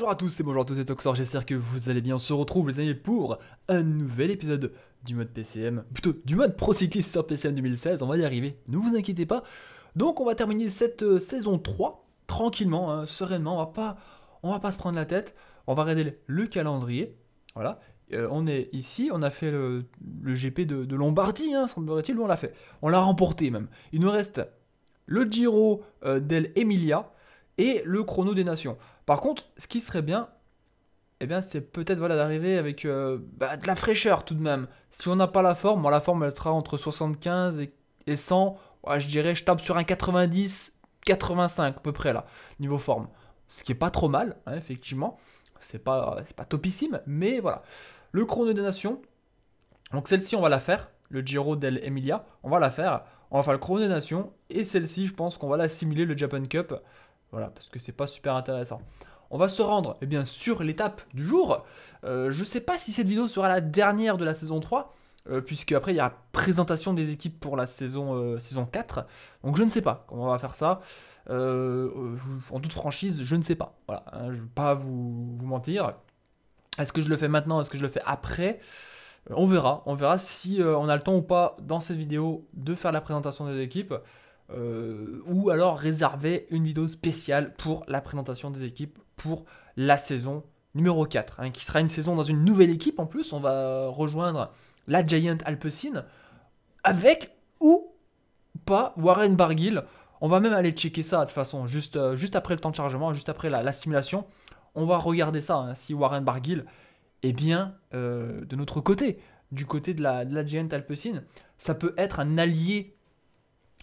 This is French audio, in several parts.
Bonjour à tous et bonjour à tous, c'est Toxor, j'espère que vous allez bien. On se retrouve les amis pour un nouvel épisode du mode PCM, plutôt du mode Pro Cycliste sur PCM 2016, on va y arriver, ne vous inquiétez pas. Donc on va terminer cette euh, saison 3 tranquillement, hein, sereinement, on va pas on va pas se prendre la tête, on va regarder le calendrier. Voilà, euh, on est ici, on a fait le, GP de, Lombardie, hein, semblerait-il, on l'a fait. On l'a remporté même. Il nous reste le Giro dell'Emilia euh, del Emilia et le Chrono des Nations. Par contre, ce qui serait bien, eh bien, c'est peut-être voilà, d'arriver avec euh, bah, de la fraîcheur tout de même. Si on n'a pas la forme, la forme elle sera entre 75 et, 100. je dirais, je tape sur un 90, 85 à peu près là, niveau forme. Ce qui est pas trop mal, hein, effectivement. C'est pas, pas topissime, mais voilà. Le chrono des nations. Donc celle-ci, on va la faire. Le Giro del Emilia, on va la faire. On va faire le chrono des nations. Et celle-ci, je pense qu'on va l'assimiler, le Japan Cup. Voilà, parce que c'est pas super intéressant. On va se rendre eh bien, sur l'étape du jour. Je euh, je sais pas si cette vidéo sera la dernière de la saison 3, euh, puisque après il y a présentation des équipes pour la saison, euh, saison 4. Donc je ne sais pas comment on va faire ça. en toute franchise, je ne sais pas. Voilà, hein, je ne vais pas vous, vous mentir. Est-ce que je le fais maintenant Est-ce que je le fais après on verra, on verra si on a le temps ou pas dans cette vidéo de faire la présentation des équipes. Euh, ou alors réserver une vidéo spéciale pour la présentation des équipes pour la saison numéro 4, hein, qui sera une saison dans une nouvelle équipe en plus. On va rejoindre la Giant Alpecin avec ou pas Warren Barguil. On va même aller checker ça de toute façon, juste, euh, juste après le temps de chargement, juste après la, la On va regarder ça, hein, si Warren Barguil est bien euh, de notre côté, du côté de la, de la Giant Alpecin. Ça peut être un allié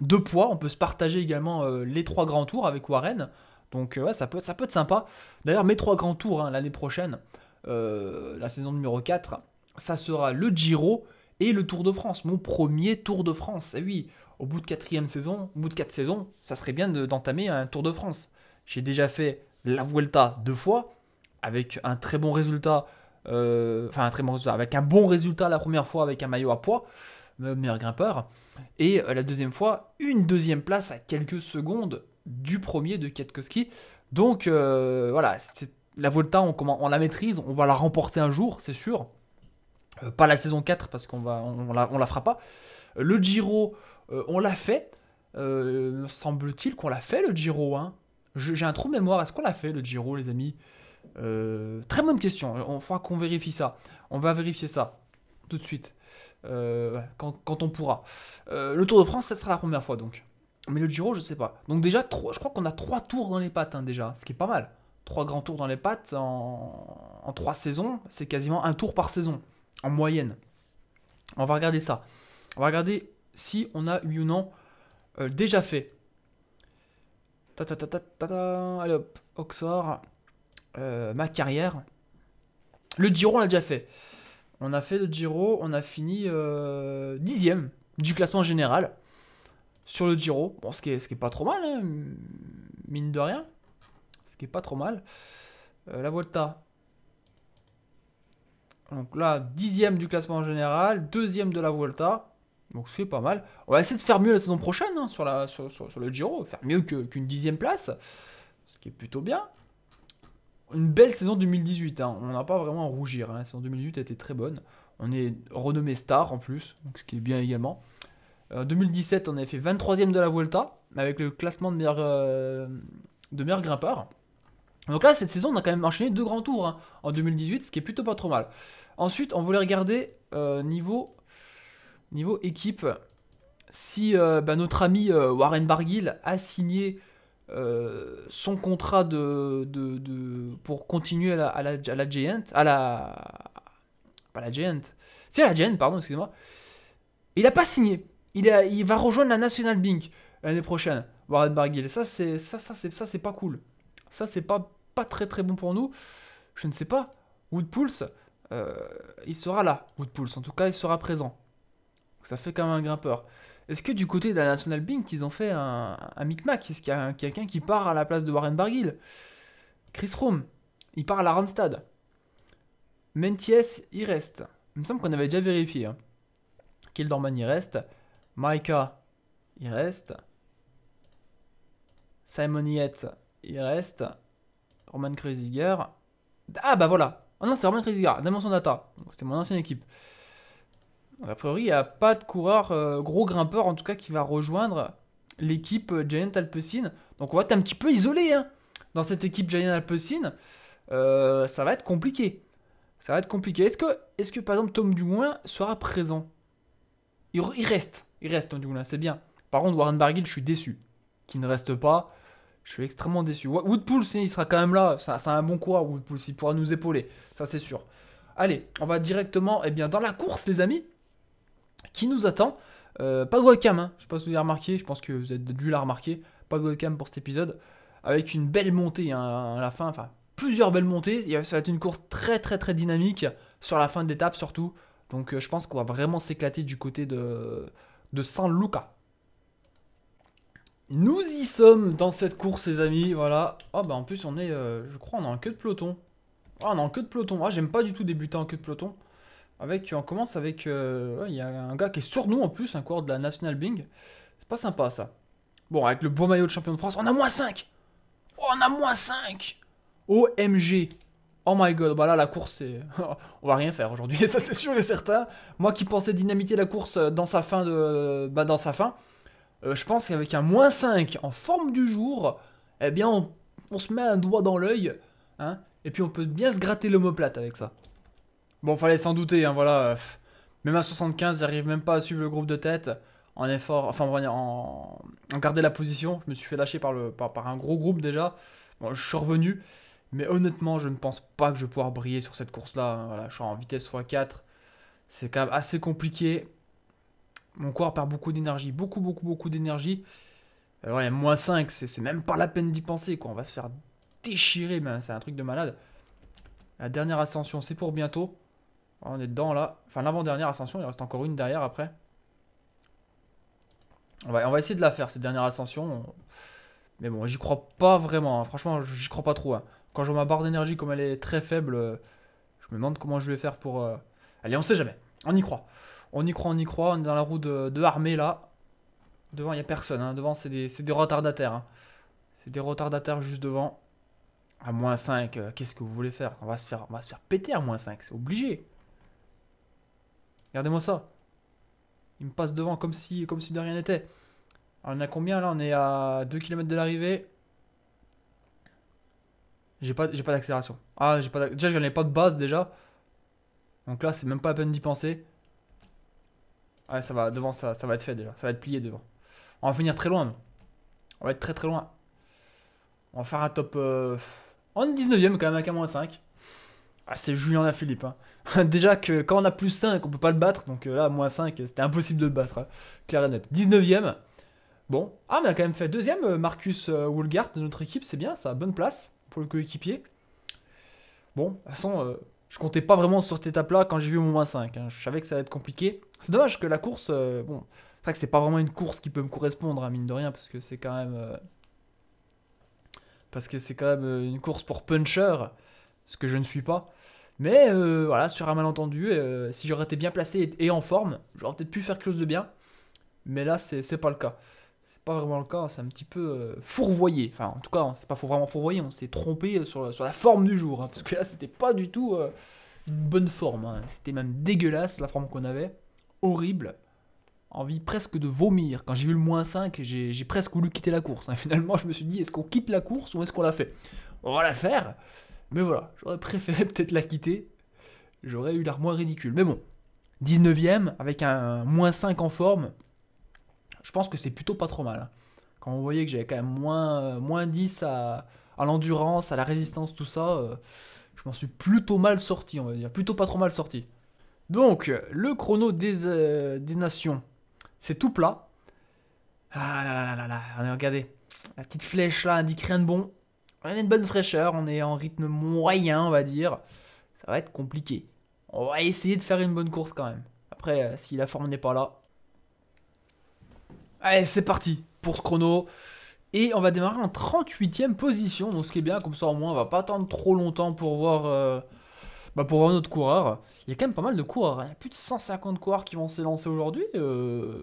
deux poids. On peut se partager également euh, les trois grands tours avec Warren. Donc euh, ça peut, ça peut être sympa. D'ailleurs, mes trois grands tours hein, l'année prochaine, euh, la saison numéro 4, ça sera le Giro et le Tour de France. Mon premier Tour de France. Et eh oui, au bout de quatrième saison, au bout de quatre saisons, ça serait bien d'entamer un Tour de France. J'ai déjà fait la Vuelta deux fois, avec un très bon résultat. Enfin, un très bon résultat, avec un bon résultat la première fois avec un maillot à poids, meilleur grimpeur. Et euh, la deuxième fois, une deuxième place à quelques secondes du premier de Ketkowski. Donc euh, voilà, voilà, la Volta, on, on la maîtrise, on va la remporter un jour, c'est sûr. Euh, pas la saison 4 parce qu'on va, on, la, fera pas. Le Giro, on l'a fait. semble-t-il qu'on l'a fait le Giro. Hein J'ai un trou de mémoire. Est-ce qu'on l'a fait le Giro, les amis Très bonne question. On faudra qu'on vérifie ça. On va vérifier ça tout de suite. Euh, quand, on pourra. Euh, le Tour de France, ça sera la première fois donc. Mais le Giro, je sais pas. Donc déjà, trois, je crois qu'on a trois tours dans les pattes hein, déjà, ce qui est pas mal. Trois grands tours dans les pattes en, en trois saisons, c'est quasiment un tour par saison, en moyenne. On va regarder ça. On va regarder si on a, oui ou non, euh, déjà fait. Ta ta ta ta ta, ta. Allez hop, ma carrière. Le Giro, on l'a déjà fait. On a fait le Giro, on a fini euh, dixième du classement général sur le Giro. Bon, ce qui est, ce qui est pas trop mal, hein, mine de rien. Ce qui est pas trop mal. Euh, la Volta. Donc là, dixième du classement général, deuxième de la Volta. Donc c'est pas mal. On va essayer de faire mieux la saison prochaine hein, sur, la, sur, le Giro. Faire mieux qu'une dixième place. Ce qui est plutôt bien une belle saison 2018. Hein. On n'a pas vraiment à rougir. Hein. La saison 2018 a été très bonne. On est renommé star en plus, ce qui est bien également. En euh, 2017, on avait fait 23ème de la Volta, avec le classement de meilleur, euh, de grimpeur. Donc là, cette saison, on a quand même enchaîné deux grands tours hein, en 2018, ce qui est plutôt pas trop mal. Ensuite, on voulait regarder euh, niveau, niveau équipe si bah, notre ami Warren Barguil a signé euh, son contrat de, pour continuer à la, à Giant, à la. Pas la Giant. C'est la Giant, pardon, excusez-moi. Il n'a pas signé. Il, va rejoindre la National Bank l'année prochaine, Warren Barguil. Ça, c'est ça, ça, c'est, ça, c'est pas cool. Ça, c'est pas, pas très très bon pour nous. Je ne sais pas. Woodpulse, euh, il sera là. Woodpulse, en tout cas, il sera présent. ça fait quand même un grimpeur. Est-ce que du côté de la National Bank, ils ont fait un, micmac Est-ce qu'il y a quelqu'un qui part à la place de Warren Barguil Chris Room, il part à la Randstad. Mentiès, il reste. Il me semble qu'on avait déjà vérifié. Hein. Kildorman, il reste. Maika, il reste. Simon Yet, il reste. Roman Kreuziger. Ah bah voilà. Ah oh non, c'est Roman Kreuziger, Dimension Data. C'était mon ancienne équipe. A priori, il n'y a pas de coureur euh, gros grimpeur en tout cas qui va rejoindre l'équipe euh, Giant Alpecin. Donc on va être un petit peu isolé hein, dans cette équipe Giant Alpecin. Euh, ça va être compliqué. Ça va être compliqué. Est-ce que, est que par exemple Tom Dumoulin sera présent il, reste. Il reste Tom Dumoulin, c'est bien. Par contre, Warren Barguil, je suis déçu. Qu'il ne reste pas. Je suis extrêmement déçu. Woodpool, il sera quand même là. C'est un bon coureur, Woodpool. Il pourra nous épauler. Ça, c'est sûr. Allez, on va directement eh bien, dans la course, les amis qui nous attend. Euh, pas de webcam, hein. je sais pas si vous l'avez remarqué, je pense que vous avez dû la remarquer. Pas de webcam pour cet épisode. Avec une belle montée hein, à la fin, enfin plusieurs belles montées. Ça va être une course très très très dynamique sur la fin de l'étape surtout. Donc euh, je pense qu'on va vraiment s'éclater du côté de, de San Luca. Nous y sommes dans cette course les amis, voilà. Oh bah en plus on est, euh, je crois on est en queue de peloton. Oh, on est en queue de peloton. Ah j'aime pas du tout débuter en queue de peloton. Avec, on commence avec. Euh, il y a un gars qui est sur nous en plus, un coureur de la National Bing. C'est pas sympa ça. Bon, avec le beau maillot de champion de France, on a moins 5 On a moins 5 OMG Oh my god, bah là la course c'est. on va rien faire aujourd'hui, ça c'est sûr et certain. Moi qui pensais dynamiter la course euh, dans sa fin de. Euh, bah dans sa fin. je pense qu'avec un moins 5 en forme du jour, eh bien on, se met un doigt dans l'œil. Hein, et puis on peut bien se gratter l'omoplate avec ça. Bon, fallait s'en douter, hein, voilà. Même à 75, j'arrive même pas à suivre le groupe de tête. En effort, enfin, en, en garder la position. Je me suis fait lâcher par, le, par, un gros groupe déjà. Bon, je suis revenu. Mais honnêtement, je ne pense pas que je vais pouvoir briller sur cette course-là. Hein, voilà, je suis en vitesse x4. C'est quand même assez compliqué. Mon corps perd beaucoup d'énergie. Beaucoup, beaucoup, beaucoup d'énergie. Euh, ouais, moins 5, c'est même pas la peine d'y penser. Quoi. On va se faire déchirer. C'est un truc de malade. La dernière ascension, c'est pour bientôt. Ah, on est dedans là. Enfin, l'avant-dernière ascension, il reste encore une derrière après. On va, on va essayer de la faire, cette dernière ascension. Mais bon, j'y crois pas vraiment. Hein. Franchement, j'y crois pas trop. Hein. Quand je vois ma barre d'énergie comme elle est très faible, euh, je me demande comment je vais faire pour... Euh, Allez, on sait jamais. On y croit. On y croit, on y croit. On est dans la roue de, armée là. Devant, il n'y a personne. Hein. Devant, c'est des, retardataires. C'est des retardataires juste devant. À moins 5, euh, qu'est-ce que vous voulez faire on va, se faire on va se faire péter à moins 5, c'est obligé. Regardez-moi ça. Il me passe devant comme si, comme si de rien n'était. On a combien là On est à 2 km de l'arrivée. J'ai pas, pas d'accélération. Ah, j'ai pas Déjà, je ai pas de base déjà. Donc là, c'est même pas la peine d'y penser. Ah ça va, devant, ça, ça va être fait déjà. Ça va être plié devant. On va finir très loin. On va être très très loin. On va faire un top. en euh, 19ème quand même avec un moins 5. Ah, c'est Julien Philippe. Hein. Déjà que quand on a plus 5, on peut pas le battre. Donc euh, là, moins 5, c'était impossible de le battre. Hein. Claire et net. 19ème. Bon. Ah, on a quand même fait deuxième, euh, Marcus euh, Woolgart de notre équipe. C'est bien, ça a bonne place pour le coéquipier. Bon, de toute façon, je comptais pas vraiment sur cette étape-là quand j'ai vu mon moins 5. Hein. Je savais que ça allait être compliqué. C'est dommage que la course. bon, c'est vrai que c'est pas vraiment une course qui peut me correspondre, à mine de rien, parce que c'est quand même. parce que c'est quand même une course pour puncher ce que je ne suis pas. Mais euh, voilà, sur un malentendu, euh, si j'aurais été bien placé et, en forme, j'aurais peut-être pu faire quelque chose de bien. Mais là, c'est pas le cas. C'est pas vraiment le cas, c'est un petit peu euh, fourvoyé. Enfin, en tout cas, c'est pas vraiment fourvoyé, on s'est trompé sur, sur, la forme du jour. Hein, parce que là, c'était pas du tout une bonne forme. Hein. C'était même dégueulasse la forme qu'on avait. Horrible. Envie presque de vomir. Quand j'ai vu le moins 5, j'ai presque voulu quitter la course. Hein. Finalement, je me suis dit, est-ce qu'on quitte la course ou est-ce qu'on la fait On va la faire mais voilà, j'aurais préféré peut-être la quitter. J'aurais eu moins ridicule. Mais bon, 19ème, avec un moins 5 en forme, je pense que c'est plutôt pas trop mal. Hein. Quand vous voyez que j'avais quand même moins, 10 euh, à, l'endurance, à la résistance, tout ça, euh, je m'en suis plutôt mal sorti, on va dire. Plutôt pas trop mal sorti. Donc, le chrono des, euh, des nations, c'est tout plat. Ah là là là là là, regardez, la petite flèche là indique rien de bon on une bonne fraîcheur, on est en rythme moyen, on va dire. Ça va être compliqué. On va essayer de faire une bonne course quand même. Après, euh, si la forme n'est pas là. Allez, c'est parti pour ce chrono. Et on va démarrer en 38 e position, donc ce qui est bien, comme ça au moins on va pas attendre trop longtemps pour voir, euh, bah, pour voir notre coureur. Il y a quand même pas mal de coureurs, hein. il y a plus de 150 coureurs qui vont s'élancer aujourd'hui. Euh.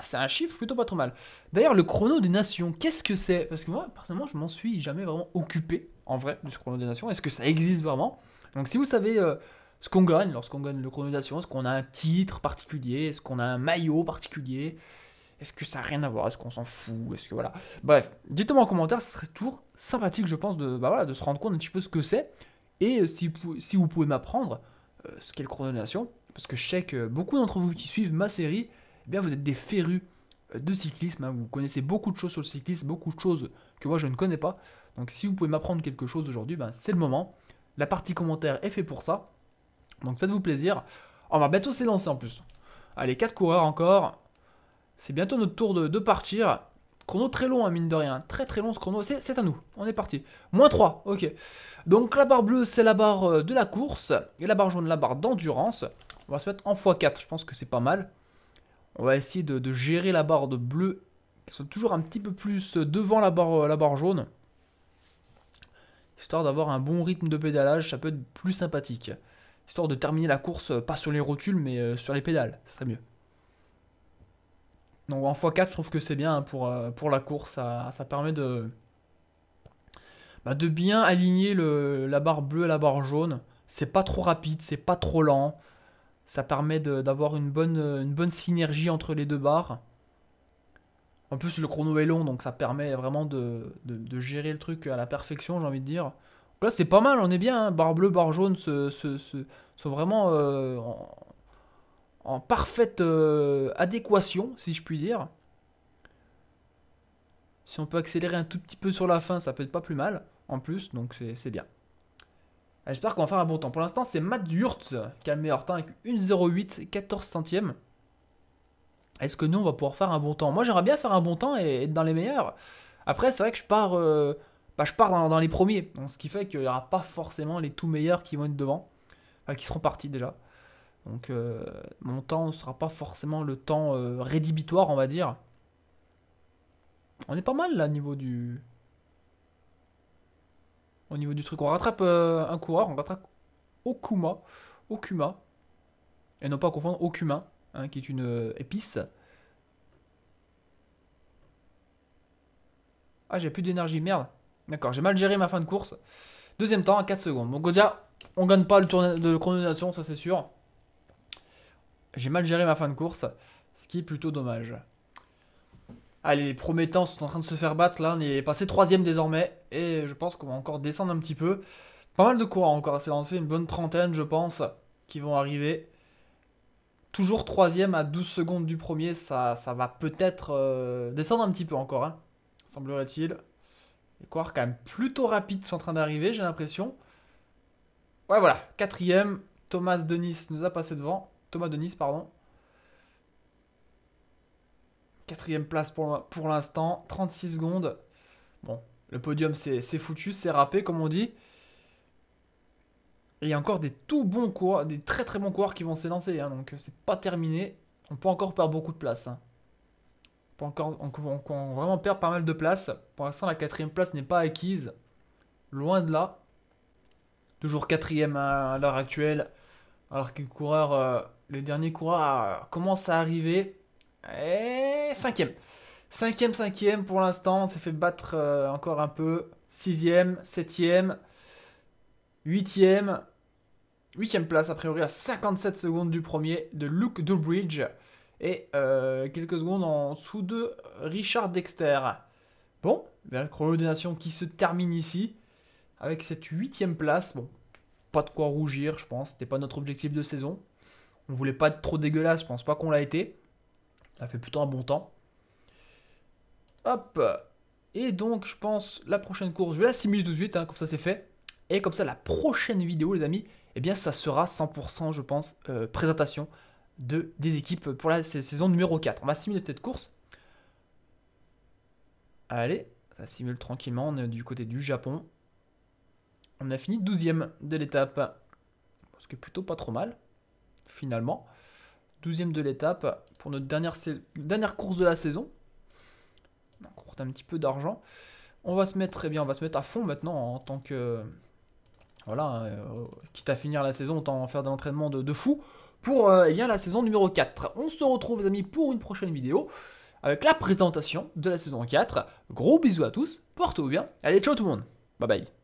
Ah, c'est un chiffre plutôt pas trop mal. D'ailleurs, le chrono des nations, qu'est-ce que c'est Parce que moi, personnellement, je m'en suis jamais vraiment occupé, en vrai, du chrono des nations. Est-ce que ça existe vraiment Donc, si vous savez euh, ce qu'on gagne lorsqu'on gagne le chrono des nations, est-ce qu'on a un titre particulier Est-ce qu'on a un maillot particulier est-ce que ça n'a rien à voir Est-ce qu'on s'en fout Est-ce que voilà Bref, dites-moi en commentaire, ce serait toujours sympathique, je pense, de, bah voilà, de se rendre compte un petit peu ce que c'est. Et euh, si, vous pouvez m'apprendre euh, ce qu'est le chrono des nations, parce que je sais que beaucoup d'entre vous qui suivent ma série eh bien vous êtes des férus euh, de cyclisme. Hein. Vous connaissez beaucoup de choses sur le cyclisme, beaucoup de choses que moi je ne connais pas. Donc si vous pouvez m'apprendre quelque chose aujourd'hui, ben, c'est le moment. La partie commentaire est faite pour ça. Donc faites-vous plaisir. Oh, on va bientôt s'élancer en plus. Allez, 4 coureurs encore. C'est bientôt notre tour de, partir. Chrono très long, à hein, mine de rien. Très très long ce chrono. C'est à nous. On est parti. Moins 3. Ok. Donc la barre bleue, c'est la barre euh, de la course. Et la barre jaune, la barre d'endurance. On va se mettre en x4. Je pense que c'est pas mal. On va essayer de, gérer la barre de bleu, qui soit toujours un petit peu plus euh, devant euh, la barre, jaune. Histoire d'avoir un bon rythme de pédalage, ça peut être plus sympathique. Histoire de terminer la course, euh, pas sur les rotules, mais sur les pédales, ce serait mieux. Donc en x4, je trouve que c'est bien hein, pour, pour la course, ça, ça permet de, bah, de bien aligner la barre bleue à la barre jaune. C'est pas trop rapide, c'est pas trop lent. Ça permet d'avoir une bonne, euh, une bonne synergie entre les deux barres. En plus, le chrono est long, donc ça permet vraiment de, gérer le truc à la perfection, j'ai envie de dire. là, c'est pas mal, on est bien. Hein. Barre bleue, barre jaune ce, sont vraiment euh, en, parfaite euh, adéquation, si je puis dire. Si on peut accélérer un tout petit peu sur la fin, ça peut être pas plus mal, en plus, donc c'est bien. J'espère qu'on va faire un bon temps. Pour l'instant, c'est Matt Hurt qui a le meilleur temps avec 1,08, 14 centièmes. Est-ce que nous, on va pouvoir faire un bon temps Moi, j'aimerais bien faire un bon temps et être dans les meilleurs. Après, c'est vrai que je pars, euh, bah, je pars dans, les premiers. Donc, ce qui fait qu'il n'y aura pas forcément les tout meilleurs qui vont être devant. Enfin, qui seront partis déjà. Donc, euh, mon temps ne sera pas forcément le temps euh, rédhibitoire, on va dire. On est pas mal là, niveau du, au niveau du truc. On rattrape euh, un coureur, on rattrape Okuma. Okuma. Et non pas confondre Okuma, hein, qui est une euh, épice. Ah, j'ai plus d'énergie, merde. D'accord, j'ai mal géré ma fin de course. Deuxième temps à 4 secondes. Donc Godia, on gagne pas le tour de nation, ça c'est sûr. J'ai mal géré ma fin de course, ce qui est plutôt dommage. Allez, ah, les temps sont en train de se faire battre là. On est passé troisième désormais. Et je pense qu'on va encore descendre un petit peu. Pas mal de coureurs encore à s'élancer. Une bonne trentaine, je pense, qui vont arriver. Toujours troisième à 12 secondes du premier. Ça, ça va peut-être euh, descendre un petit peu encore. Hein, Semblerait-il. Les coureurs quand même plutôt rapides sont en train d'arriver, j'ai l'impression. Ouais, voilà. Quatrième. Thomas Denis nous a passé devant. Thomas Denis, pardon. Quatrième place pour, pour l'instant, 36 secondes. Bon, le podium c'est foutu, c'est râpé comme on dit. Et il y a encore des tout bons coureurs, des très très bons coureurs qui vont s'élancer. Hein, donc euh, c'est pas terminé. On peut encore perdre beaucoup de place. Hein. On, peut encore, on, vraiment perdre pas mal de place. Pour l'instant, la quatrième place n'est pas acquise. Loin de là. Toujours quatrième à, l'heure actuelle. Alors que les coureurs, euh, les derniers coureurs euh, commencent à arriver. Et 5 cinquième. Cinquième, cinquième pour l'instant. On s'est fait battre euh, encore un peu. Sixième, septième, huitième. Huitième place, a priori, à 57 secondes du premier de Luke Dubridge. Et euh, quelques secondes en dessous de Richard Dexter. Bon, bien, la nation qui se termine ici. Avec cette huitième place, bon, pas de quoi rougir, je pense. C'était pas notre objectif de saison. On voulait pas être trop dégueulasse, je pense pas qu'on l'a été. Ça fait plutôt un bon temps. Hop Et donc, je pense, la prochaine course, je vais la simuler tout de suite, hein, comme ça c'est fait. Et comme ça, la prochaine vidéo, les amis, eh bien, ça sera 100%, je pense, euh, présentation de, des équipes pour la saison numéro 4. On va simuler cette course. Allez, ça simule tranquillement. On est du côté du Japon. On a fini 12ème de l'étape. Ce qui est plutôt pas trop mal, finalement. 12 de l'étape pour notre dernière, dernière course de la saison. on court un petit peu d'argent. On va se mettre, eh bien, on va se mettre à fond maintenant en tant que voilà, euh, quitte à finir la saison, autant faire des entraînements de, fou pour euh, eh bien, la saison numéro 4. On se retrouve les amis pour une prochaine vidéo avec la présentation de la saison 4. Gros bisous à tous, portez-vous bien, allez ciao tout le monde, bye bye.